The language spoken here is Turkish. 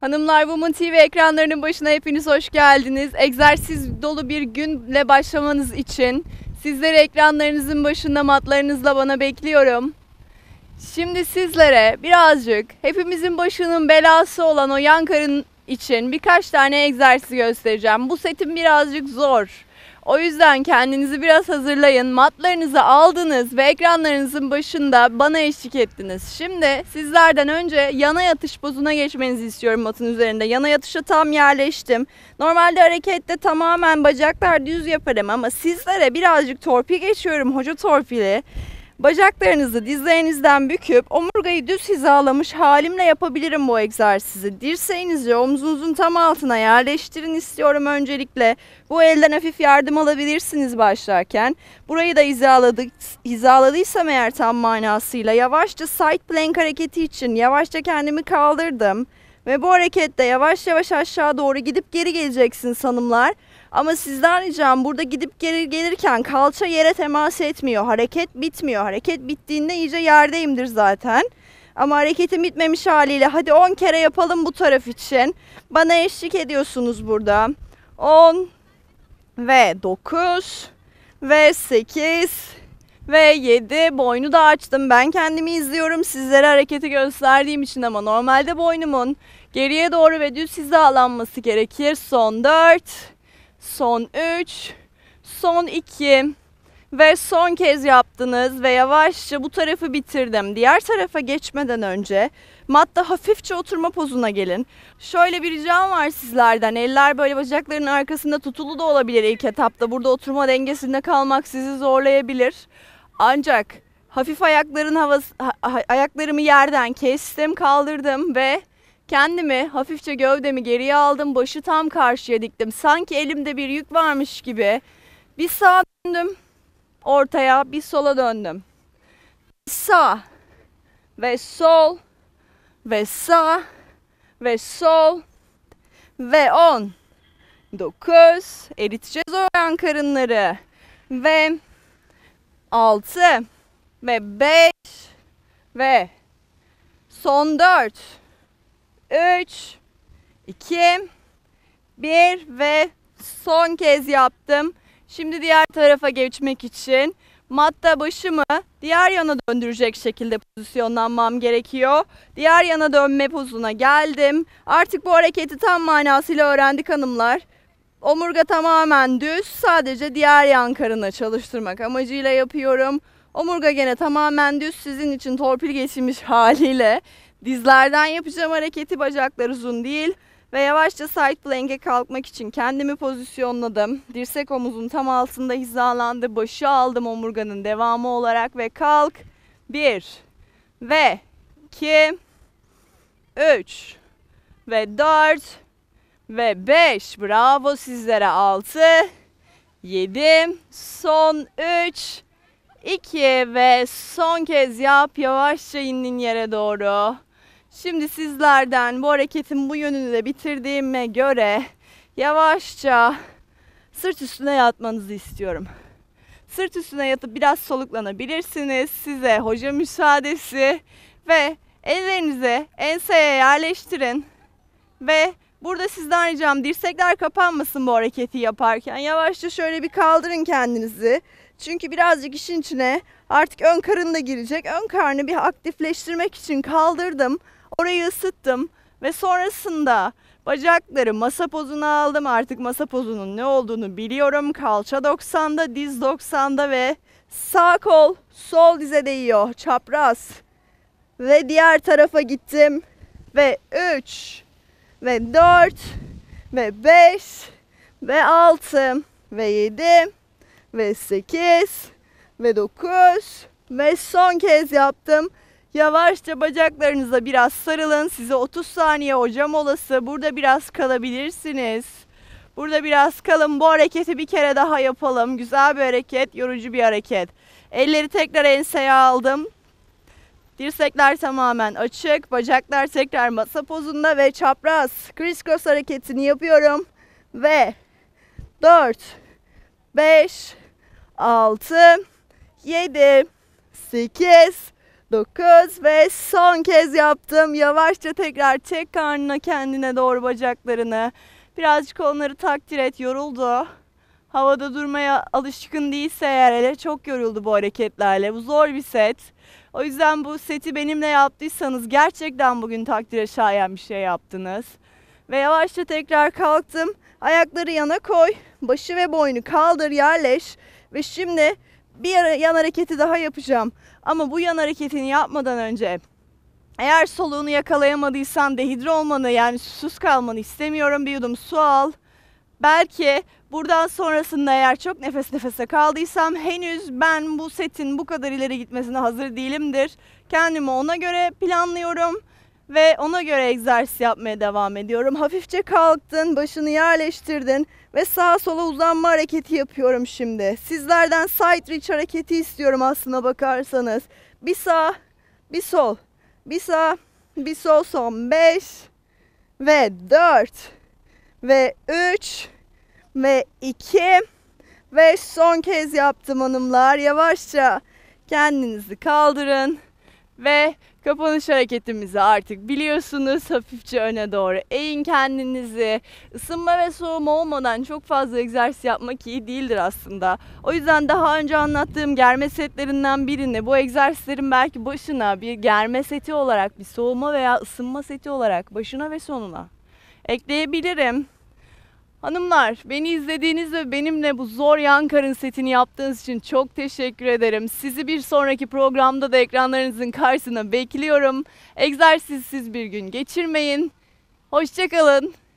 Hanımlar Woman TV ekranlarının başına hepiniz hoş geldiniz. Egzersiz dolu bir günle başlamanız için sizleri ekranlarınızın başında matlarınızla bana bekliyorum. Şimdi sizlere birazcık hepimizin başının belası olan o yankarın için birkaç tane egzersiz göstereceğim. Bu setim birazcık zor. O yüzden kendinizi biraz hazırlayın. Matlarınızı aldınız ve ekranlarınızın başında bana eşlik ettiniz. Şimdi sizlerden önce yana yatış pozuna geçmenizi istiyorum matın üzerinde. Yana yatışa tam yerleştim. Normalde harekette tamamen bacaklar düz yaparım ama sizlere birazcık torpil geçiyorum hoca torpili. Bacaklarınızı dizlerinizden büküp omurgayı düz hizalamış halimle yapabilirim bu egzersizi. Dirseğinizi omzunuzun tam altına yerleştirin istiyorum öncelikle. Bu elden hafif yardım alabilirsiniz başlarken. Burayı da hizaladık, hizaladıysam eğer tam manasıyla yavaşça side plank hareketi için yavaşça kendimi kaldırdım. Ve bu harekette yavaş yavaş aşağı doğru gidip geri geleceksin sanımlar. Ama sizden ricam burada gidip gelir gelirken kalça yere temas etmiyor. Hareket bitmiyor. Hareket bittiğinde iyice yerdeyimdir zaten. Ama hareketim bitmemiş haliyle hadi 10 kere yapalım bu taraf için. Bana eşlik ediyorsunuz burada. 10 ve 9 ve 8 ve 7 boynu da açtım. Ben kendimi izliyorum sizlere hareketi gösterdiğim için ama normalde boynumun geriye doğru ve düz hizalanması gerekir. Son 4 son 3, son 2 ve son kez yaptınız ve yavaşça bu tarafı bitirdim. Diğer tarafa geçmeden önce matta hafifçe oturma pozuna gelin. Şöyle bir ricam var sizlerden. Eller böyle bacakların arkasında tutulu da olabilir ilk etapta. Burada oturma dengesinde kalmak sizi zorlayabilir. Ancak hafif ayakların havası, ha, ayaklarımı yerden kestim, kaldırdım ve Kendimi hafifçe gövdemi geriye aldım, başı tam karşıya diktim. Sanki elimde bir yük varmış gibi. Bir sağa döndüm, ortaya, bir sola döndüm. Bir sağ ve sol ve sağ ve sol ve on. Dokuz. Eriteceğiz oran karınları. Ve altı ve beş ve son dört. 3, 2, 1 ve son kez yaptım. Şimdi diğer tarafa geçmek için matta başımı diğer yana döndürecek şekilde pozisyonlanmam gerekiyor. Diğer yana dönme pozuna geldim. Artık bu hareketi tam manasıyla öğrendik hanımlar. Omurga tamamen düz, sadece diğer yan karına çalıştırmak amacıyla yapıyorum. Omurga gene tamamen düz, sizin için torpil geçmiş haliyle. Dizlerden yapacağım hareketi bacaklar uzun değil ve yavaşça side plank'e kalkmak için kendimi pozisyonladım. Dirsek omuzun tam altında hizalandı. Başı aldım omurganın devamı olarak ve kalk. 1 ve 2 3 ve 4 ve 5. Bravo sizlere 6 7 son 3 2 ve son kez yap. Yavaşça indin yere doğru. Şimdi sizlerden bu hareketin bu yönünü de bitirdiğime göre yavaşça sırt üstüne yatmanızı istiyorum. Sırt üstüne yatıp biraz soluklanabilirsiniz. Size hoca müsaadesi ve ellerinizi enseye yerleştirin ve burada sizden ricam dirsekler kapanmasın bu hareketi yaparken. Yavaşça şöyle bir kaldırın kendinizi. Çünkü birazcık işin içine artık ön karın da girecek. Ön karnı bir aktifleştirmek için kaldırdım. Orayı ısıttım ve sonrasında bacakları masa pozuna aldım. Artık masa pozunun ne olduğunu biliyorum. Kalça 90'da, diz 90'da ve sağ kol sol dize değiyor. Çapraz. Ve diğer tarafa gittim. Ve 3 ve 4 ve 5 ve 6 ve 7 ve 8 ve 9 ve son kez yaptım. Yavaşça bacaklarınıza biraz sarılın. Size 30 saniye hocam olası. Burada biraz kalabilirsiniz. Burada biraz kalın. Bu hareketi bir kere daha yapalım. Güzel bir hareket, yorucu bir hareket. Elleri tekrar enseye aldım. Dirsekler tamamen açık. Bacaklar tekrar masa pozunda ve çapraz. crisscross hareketini yapıyorum. Ve 4, 5, 6, 7, 8, 9 ve son kez yaptım. Yavaşça tekrar çek karnına kendine doğru bacaklarını. Birazcık onları takdir et. Yoruldu. Havada durmaya alışkın değilse eğer hele çok yoruldu bu hareketlerle. Bu zor bir set. O yüzden bu seti benimle yaptıysanız gerçekten bugün takdire şayan bir şey yaptınız. Ve yavaşça tekrar kalktım. Ayakları yana koy. Başı ve boynu kaldır yerleş. Ve şimdi bir yan hareketi daha yapacağım. Ama bu yan hareketini yapmadan önce eğer soluğunu yakalayamadıysan dehidre olmanı yani susuz kalmanı istemiyorum. Bir yudum su al. Belki buradan sonrasında eğer çok nefes nefese kaldıysam henüz ben bu setin bu kadar ileri gitmesine hazır değilimdir. Kendimi ona göre planlıyorum ve ona göre egzersiz yapmaya devam ediyorum. Hafifçe kalktın, başını yerleştirdin ve sağa sola uzanma hareketi yapıyorum şimdi. Sizlerden side reach hareketi istiyorum aslına bakarsanız. Bir sağ, bir sol, bir sağ, bir sol son 5 ve 4 ve 3 ve 2 ve son kez yaptım hanımlar. Yavaşça kendinizi kaldırın ve Kapanış hareketimizi artık biliyorsunuz. Hafifçe öne doğru eğin kendinizi. Isınma ve soğuma olmadan çok fazla egzersiz yapmak iyi değildir aslında. O yüzden daha önce anlattığım germe setlerinden birini bu egzersizlerin belki başına bir germe seti olarak, bir soğuma veya ısınma seti olarak başına ve sonuna ekleyebilirim. Hanımlar beni izlediğiniz ve benimle bu zor yan karın setini yaptığınız için çok teşekkür ederim. Sizi bir sonraki programda da ekranlarınızın karşısına bekliyorum. Egzersizsiz bir gün geçirmeyin. Hoşçakalın.